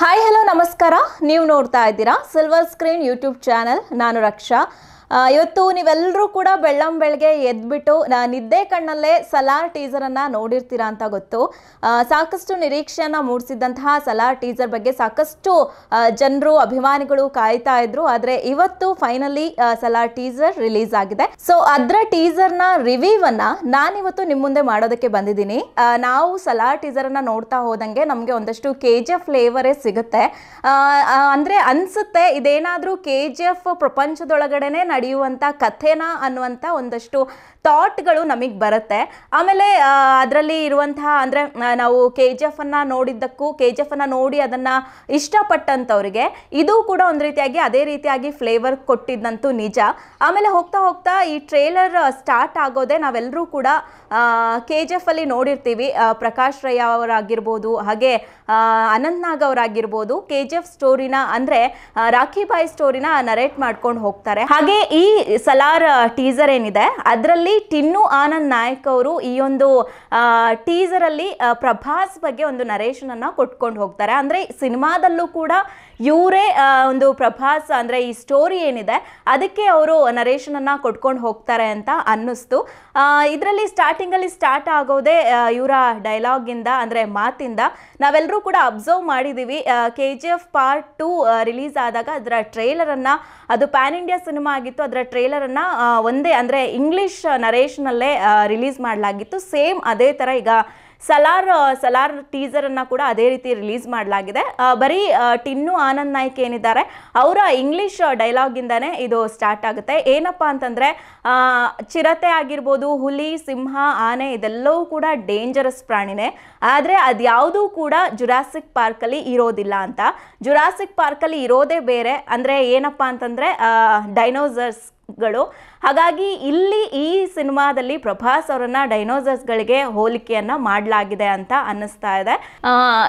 hi hello ನಮಸ್ಕಾರ ನೀವು ನೋಡ್ತಾ ಇದ್ದೀರಾ ಸಿಲ್ವರ್ ಸ್ಕ್ರೀನ್ ಯೂಟ್ಯೂಬ್ ಚಾನೆಲ್ ನಾನು ರಕ್ಷಾ ಇವತ್ತು ನೀವೆಲ್ಲರೂ ಕೂಡ ಬೆಳ್ಳಂ ಬೆಳಗ್ಗೆ ಎದ್ಬಿಟ್ಟು ನಿದ್ದೆ ಕಣ್ಣಲ್ಲೇ ಸಲಾರ್ ಅನ್ನ ನೋಡಿರ್ತೀರಾ ಅಂತ ಗೊತ್ತು ಸಾಕಷ್ಟು ನಿರೀಕ್ಷೆಯನ್ನ ಮೂಡಿಸಿದಂತಹ ಸಲಾರ್ ಟೀಸರ್ ಬಗ್ಗೆ ಸಾಕಷ್ಟು ಜನರು ಅಭಿಮಾನಿಗಳು ಕಾಯ್ತಾ ಇದ್ರು ಆದ್ರೆ ಇವತ್ತು ಫೈನಲಿ ಸಲಾರ್ ಟೀಸರ್ ರಿಲೀಸ್ ಆಗಿದೆ ಸೊ ಅದ್ರ ನ ರಿವ್ಯೂ ಅನ್ನ ನಾನಿವತ್ತು ನಿಮ್ಮ ಮುಂದೆ ಮಾಡೋದಕ್ಕೆ ಬಂದಿದ್ದೀನಿ ನಾವು ಸಲಾರ್ ಅನ್ನ ನೋಡ್ತಾ ಹೋದಂಗೆ ನಮಗೆ ಒಂದಷ್ಟು ಕೆ ಜಿ ಎಫ್ ಫ್ಲೇವರೇ ಸಿಗುತ್ತೆ ಅಂದ್ರೆ ಅನ್ಸುತ್ತೆ ಇದೇನಾದ್ರೂ ಕೆ ಜಿ ಎಫ್ ಪ್ರಪಂಚದೊಳಗಡೆನೆ ನಡೆಯುವಂಥ ಕಥೆನ ಅನ್ನುವಂಥ ಒಂದಷ್ಟು ಥಾಟ್ಗಳು ನಮಗೆ ಬರುತ್ತೆ ಆಮೇಲೆ ಅದರಲ್ಲಿ ಇರುವಂತಹ ಅಂದರೆ ನಾವು ಕೆ ಜಿ ಎಫನ್ನು ನೋಡಿದ್ದಕ್ಕೂ ಕೆ ಜಿ ಎಫನ್ನು ನೋಡಿ ಅದನ್ನು ಇಷ್ಟಪಟ್ಟಂಥವ್ರಿಗೆ ಇದು ಕೂಡ ಒಂದು ರೀತಿಯಾಗಿ ಅದೇ ರೀತಿಯಾಗಿ ಫ್ಲೇವರ್ ಕೊಟ್ಟಿದ್ದಂತೂ ನಿಜ ಆಮೇಲೆ ಹೋಗ್ತಾ ಹೋಗ್ತಾ ಈ ಟ್ರೇಲರ್ ಸ್ಟಾರ್ಟ್ ಆಗೋದೇ ನಾವೆಲ್ಲರೂ ಕೂಡ ಕೆ ಜಿ ಅಲ್ಲಿ ನೋಡಿರ್ತೀವಿ ಪ್ರಕಾಶ್ ರೈ ಅವರಾಗಿರ್ಬೋದು ಹಾಗೆ ನಾಗ್ ಅವರಾಗಿರ್ಬೋದು ಕೆ ಜಿ ಎಫ್ ಸ್ಟೋರಿನ ಅಂದರೆ ರಾಖಿ ಬಾಯ್ ಸ್ಟೋರಿನ ನರೇಟ್ ಮಾಡ್ಕೊಂಡು ಹೋಗ್ತಾರೆ ಹಾಗೆ ಈ ಸಲಾರ್ ಟೀಸರ್ ಏನಿದೆ ಅದರಲ್ಲಿ ಟಿನ್ನು ಆನಂದ್ ನಾಯಕ್ ಅವರು ಈ ಒಂದು ಟೀಸರಲ್ಲಿ ಪ್ರಭಾಸ್ ಬಗ್ಗೆ ಒಂದು ನರೇಶನನ್ನು ಕೊಟ್ಕೊಂಡು ಹೋಗ್ತಾರೆ ಅಂದರೆ ಸಿನಿಮಾದಲ್ಲೂ ಕೂಡ ಇವರೇ ಒಂದು ಪ್ರಭಾಸ್ ಅಂದರೆ ಈ ಸ್ಟೋರಿ ಏನಿದೆ ಅದಕ್ಕೆ ಅವರು ನರೇಶನನ್ನು ಕೊಟ್ಕೊಂಡು ಹೋಗ್ತಾರೆ ಅಂತ ಅನ್ನಿಸ್ತು ಇದರಲ್ಲಿ ಸ್ಟಾರ್ಟಿಂಗಲ್ಲಿ ಸ್ಟಾರ್ಟ್ ಆಗೋದೇ ಇವರ ಡೈಲಾಗಿಂದ ಅಂದರೆ ಮಾತಿಂದ ನಾವೆಲ್ಲರೂ ಕೂಡ ಅಬ್ಸರ್ವ್ ಮಾಡಿದ್ದೀವಿ K G F part two release ಆದಾಗ ಅದರ ಟ್ರೇಲರನ್ನು ಅದು ಪ್ಯಾನ್ ಇಂಡಿಯಾ ಸಿನಿಮಾ ಆಗಿತ್ತು ಅದರ ಟ್ರೇಲರನ್ನು ಒಂದೇ ಅಂದರೆ ಇಂಗ್ಲೀಷ್ ನರೇಷನಲ್ಲೇ ರಿಲೀಸ್ ಮಾಡಲಾಗಿತ್ತು ಸೇಮ್ ಅದೇ ಥರ ಈಗ ಸಲಾರ್ ಸಲಾರ್ ಟೀಸರ್ ಅನ್ನ ಕೂಡ ಅದೇ ರೀತಿ ರಿಲೀಸ್ ಮಾಡಲಾಗಿದೆ ಬರೀ ಟಿನ್ನು ಆನಂದ್ ನಾಯ್ಕ್ ಏನಿದ್ದಾರೆ ಅವರ ಇಂಗ್ಲಿಷ್ ಡೈಲಾಗ್ ಇಂದಾನೆ ಇದು ಸ್ಟಾರ್ಟ್ ಆಗುತ್ತೆ ಏನಪ್ಪ ಅಂತಂದ್ರೆ ಚಿರತೆ ಆಗಿರ್ಬೋದು ಹುಲಿ ಸಿಂಹ ಆನೆ ಇದೆಲ್ಲವೂ ಕೂಡ ಡೇಂಜರಸ್ ಪ್ರಾಣಿನೇ ಆದರೆ ಅದ್ಯಾವುದೂ ಕೂಡ ಜುರಾಸಿಕ್ ಪಾರ್ಕಲ್ಲಿ ಇರೋದಿಲ್ಲ ಅಂತ ಜುರಾಸಿಕ್ ಪಾರ್ಕಲ್ಲಿ ಇರೋದೇ ಬೇರೆ ಅಂದರೆ ಏನಪ್ಪ ಅಂತಂದರೆ ಡೈನೋಸರ್ಸ್ಗಳು ಹಾಗಾಗಿ ಇಲ್ಲಿ ಈ ಸಿನಿಮಾದಲ್ಲಿ ಪ್ರಭಾಸ್ ಅವರನ್ನ ಗಳಿಗೆ ಹೋಲಿಕೆಯನ್ನ ಮಾಡಲಾಗಿದೆ ಅಂತ ಅನ್ನಿಸ್ತಾ ಇದೆ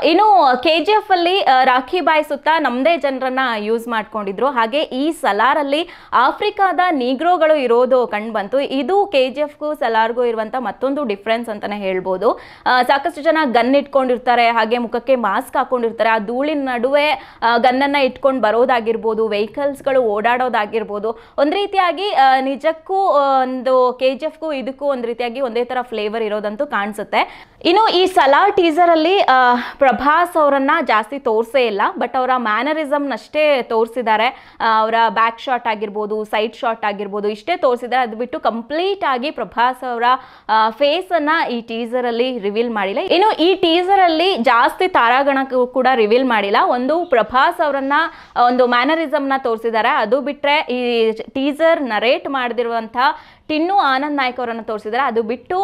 ಇನ್ನು ಕೆ ಜಿ ಎಫ್ ಅಲ್ಲಿ ರಾಖಿ ಬಾಯ್ ಸುತ್ತ ನಮ್ದೇ ಜನರನ್ನ ಯೂಸ್ ಮಾಡ್ಕೊಂಡಿದ್ರು ಹಾಗೆ ಈ ಸಲಾರಲ್ಲಿ ಆಫ್ರಿಕಾದ ನೀಗ್ರೋಗಳು ಇರೋದು ಕಂಡು ಬಂತು ಇದು ಕೆ ಜಿ ಎಫ್ಗೂ ಸಲಾರ್ಗೂ ಇರುವಂತ ಮತ್ತೊಂದು ಡಿಫ್ರೆನ್ಸ್ ಅಂತಾನೆ ಹೇಳ್ಬೋದು ಸಾಕಷ್ಟು ಜನ ಗನ್ ಇಟ್ಕೊಂಡಿರ್ತಾರೆ ಹಾಗೆ ಮುಖಕ್ಕೆ ಮಾಸ್ಕ್ ಹಾಕೊಂಡಿರ್ತಾರೆ ಆ ಧೂಳಿನ ನಡುವೆ ಗನ್ನನ್ನು ಇಟ್ಕೊಂಡು ಬರೋದಾಗಿರ್ಬೋದು ವೆಹಿಕಲ್ಸ್ಗಳು ಓಡಾಡೋದಾಗಿರ್ಬೋದು ಒಂದು ರೀತಿಯಾಗಿ ನಿಜ ನಿಜಕ್ಕೂ ಒಂದು ಕೆ ಜಿ ಎಫ್ಗೂ ಇದಕ್ಕೂ ಒಂದು ರೀತಿಯಾಗಿ ಒಂದೇ ತರ ಫ್ಲೇವರ್ ಇರೋದಂತೂ ಕಾಣಿಸುತ್ತೆ ಇನ್ನು ಈ ಟೀಸರ್ ಅಲ್ಲಿ ಪ್ರಭಾಸ್ ಅವರನ್ನ ಜಾಸ್ತಿ ತೋರಿಸೇ ಇಲ್ಲ ಬಟ್ ಅವರ ನಷ್ಟೇ ತೋರಿಸಿದ್ದಾರೆ ಅವರ ಬ್ಯಾಕ್ ಶಾಟ್ ಆಗಿರ್ಬೋದು ಸೈಡ್ ಶಾಟ್ ಆಗಿರ್ಬೋದು ಇಷ್ಟೇ ತೋರಿಸಿದ್ದಾರೆ ಅದು ಬಿಟ್ಟು ಕಂಪ್ಲೀಟ್ ಆಗಿ ಪ್ರಭಾಸ್ ಅವರ ಫೇಸ್ ಅನ್ನ ಈ ಟೀಸರ್ ಅಲ್ಲಿ ರಿವೀಲ್ ಮಾಡಿಲ್ಲ ಇನ್ನು ಈ ಟೀಸರ್ ಅಲ್ಲಿ ಜಾಸ್ತಿ ತಾರಾಗಣ ಕೂಡ ರಿವೀಲ್ ಮಾಡಿಲ್ಲ ಒಂದು ಪ್ರಭಾಸ್ ಅವರನ್ನ ಒಂದು ನ ತೋರಿಸಿದ್ದಾರೆ ಅದು ಬಿಟ್ರೆ ಈ ಟೀಸರ್ ನರೇಟ್ ಮಾಡಿ ಮಾಡಿದಿರುವಂತಹ ಟಿನ್ನು ಆನಂದ್ ನಾಯ್ಕ ಅವರನ್ನು ತೋರಿಸಿದ್ದಾರೆ ಅದು ಬಿಟ್ಟು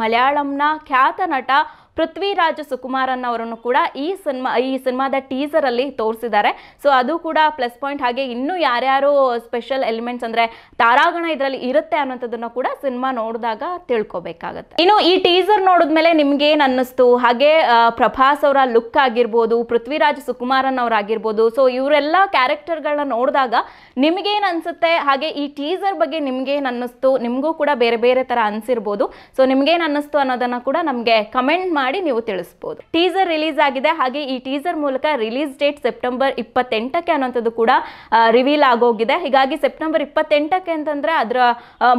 ಮಲಯಾಳಂನ ಖ್ಯಾತ ನಟ ಪೃಥ್ವಿರಾಜ್ ಸುಕುಮಾರನ್ ಅವರನ್ನು ಕೂಡ ಈ ಸಿನಿಮಾ ಈ ಸಿನಿಮಾದ ಟೀಸರ್ ಅಲ್ಲಿ ತೋರಿಸಿದ್ದಾರೆ ಸೊ ಅದು ಕೂಡ ಪ್ಲಸ್ ಪಾಯಿಂಟ್ ಹಾಗೆ ಇನ್ನು ಯಾರ್ಯಾರು ಸ್ಪೆಷಲ್ ಎಲಿಮೆಂಟ್ಸ್ ಅಂದ್ರೆ ತಾರಾಗಣ ಇದರಲ್ಲಿ ಇರುತ್ತೆ ಅನ್ನೋದನ್ನ ಕೂಡ ಸಿನಿಮಾ ನೋಡಿದಾಗ ತಿಳ್ಕೊಬೇಕಾಗತ್ತೆ ಇನ್ನು ಈ ಟೀಸರ್ ನೋಡಿದ್ಮೇಲೆ ನಿಮ್ಗೆ ಏನ್ ಅನ್ನಿಸ್ತು ಹಾಗೆ ಪ್ರಭಾಸ್ ಅವರ ಲುಕ್ ಆಗಿರ್ಬೋದು ಪೃಥ್ವಿರಾಜ್ ಸುಕುಮಾರನ್ ಆಗಿರ್ಬೋದು ಸೊ ಕ್ಯಾರೆಕ್ಟರ್ ಕ್ಯಾರೆಕ್ಟರ್ಗಳನ್ನ ನೋಡಿದಾಗ ನಿಮ್ಗೇನ್ ಅನ್ಸುತ್ತೆ ಹಾಗೆ ಈ ಟೀಸರ್ ಬಗ್ಗೆ ನಿಮ್ಗೇನ್ ಅನ್ನಿಸ್ತು ನಿಮ್ಗೂ ಕೂಡ ಬೇರೆ ಬೇರೆ ತರ ಅನ್ಸಿರ್ಬೋದು ಸೊ ನಿಮ್ಗೇನ್ ಅನ್ನಿಸ್ತು ಅನ್ನೋದನ್ನ ಕೂಡ ನಮ್ಗೆ ಕಮೆಂಟ್ ಮಾಡಿ ನೀವು ತಿಳಿಸ್ಬೋದು ಟೀಸರ್ ರಿಲೀಸ್ ಆಗಿದೆ ಹಾಗೆ ಈ ಟೀಸರ್ ಮೂಲಕ ರಿಲೀಸ್ ಡೇಟ್ ಸೆಪ್ಟೆಂಬರ್ ಇಪ್ಪತ್ತೆಂಟಕ್ಕೆ ಅನ್ನೋಂಥದ್ದು ಕೂಡ ರಿವೀಲ್ ಆಗೋಗಿದೆ ಹೀಗಾಗಿ ಸೆಪ್ಟೆಂಬರ್ ಇಪ್ಪತ್ತೆಂಟಕ್ಕೆ ಅಂತಂದ್ರೆ ಅದರ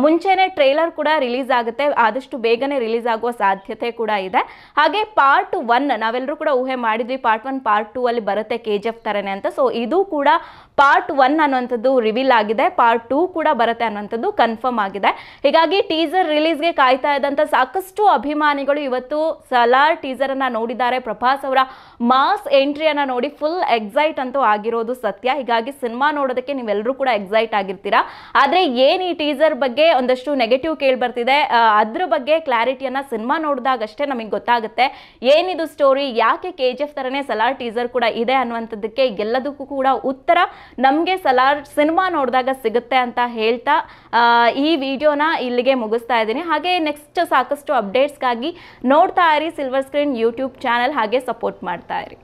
ಮುಂಚೆನೆ ಟ್ರೈಲರ್ ಕೂಡ ರಿಲೀಸ್ ಆಗುತ್ತೆ ಆದಷ್ಟು ಬೇಗನೆ ರಿಲೀಸ್ ಆಗುವ ಸಾಧ್ಯತೆ ಕೂಡ ಇದೆ ಹಾಗೆ ಪಾರ್ಟ್ ಒನ್ ನಾವೆಲ್ಲರೂ ಕೂಡ ಊಹೆ ಮಾಡಿದ್ವಿ ಪಾರ್ಟ್ ಒನ್ ಪಾರ್ಟ್ ಟೂ ಅಲ್ಲಿ ಬರುತ್ತೆ ಕೆ ಜಿ ಎಫ್ ಅಂತ ಸೊ ಇದು ಕೂಡ ಪಾರ್ಟ್ ಒನ್ ಅನ್ನುವಂಥದ್ದು ರಿವೀಲ್ ಆಗಿದೆ ಪಾರ್ಟ್ ಟೂ ಕೂಡ ಬರುತ್ತೆ ಅನ್ನೋಂಥದ್ದು ಕನ್ಫರ್ಮ್ ಆಗಿದೆ ಹೀಗಾಗಿ ಟೀಸರ್ ರಿಲೀಸ್ಗೆ ಕಾಯ್ತಾ ಇದ್ದಂಥ ಸಾಕಷ್ಟು ಅಭಿಮಾನಿಗಳು ಇವತ್ತು ಸಲಾರ್ ಟೀಸರ್ ಅನ್ನ ನೋಡಿದ್ದಾರೆ ಪ್ರಭಾಸ್ ಅವರ ಮಾಸ್ ಎಂಟ್ರಿಯನ್ನ ನೋಡಿ ಫುಲ್ ಎಕ್ಸೈಟ್ ಅಂತೂ ಆಗಿರೋದು ಸತ್ಯ ಹೀಗಾಗಿ ಸಿನಿಮಾ ನೋಡೋದಕ್ಕೆ ನೀವೆಲ್ಲರೂ ಕೂಡ ಎಕ್ಸೈಟ್ ಆಗಿರ್ತೀರಾ ಆದ್ರೆ ಏನ್ ಈ ಟೀಸರ್ ಬಗ್ಗೆ ಒಂದಷ್ಟು ನೆಗೆಟಿವ್ ಕೇಳಿ ಬರ್ತಿದೆ ಅದ್ರ ಬಗ್ಗೆ ಕ್ಲಾರಿಟಿಯನ್ನ ಸಿನಿಮಾ ನೋಡಿದಾಗಷ್ಟೇ ನಮಗೆ ಗೊತ್ತಾಗುತ್ತೆ ಏನಿದು ಸ್ಟೋರಿ ಯಾಕೆ ಕೆ ಜಿ ಎಫ್ ತರನೇ ಸಲಾರ್ ಟೀಸರ್ ಕೂಡ ಇದೆ ಅನ್ನುವಂಥದ್ದಕ್ಕೆ ಎಲ್ಲದಕ್ಕೂ ಕೂಡ ಉತ್ತರ ನಮಗೆ ಸಲಾರ್ ಸಿನಿಮಾ ನೋಡಿದಾಗ ಸಿಗುತ್ತೆ ಅಂತ ಹೇಳ್ತಾ ಈ ವಿಡಿಯೋನ ಇಲ್ಲಿಗೆ ಮುಗಿಸ್ತಾ ಇದ್ದೀನಿ ಹಾಗೆ ನೆಕ್ಸ್ಟ್ ಸಾಕಷ್ಟು ಅಪ್ಡೇಟ್ಸ್ಗಾಗಿ ನೋಡ್ತಾ ಇರಿ ಸಿಲ್ವರ್ ಸ್ಕ್ರೀನ್ ಯೂಟ್ಯೂಬ್ ಚಾನಲ್ ಹಾಗೆ ಸಪೋರ್ಟ್ ಮಾಡ್ತಾ ಇರಿ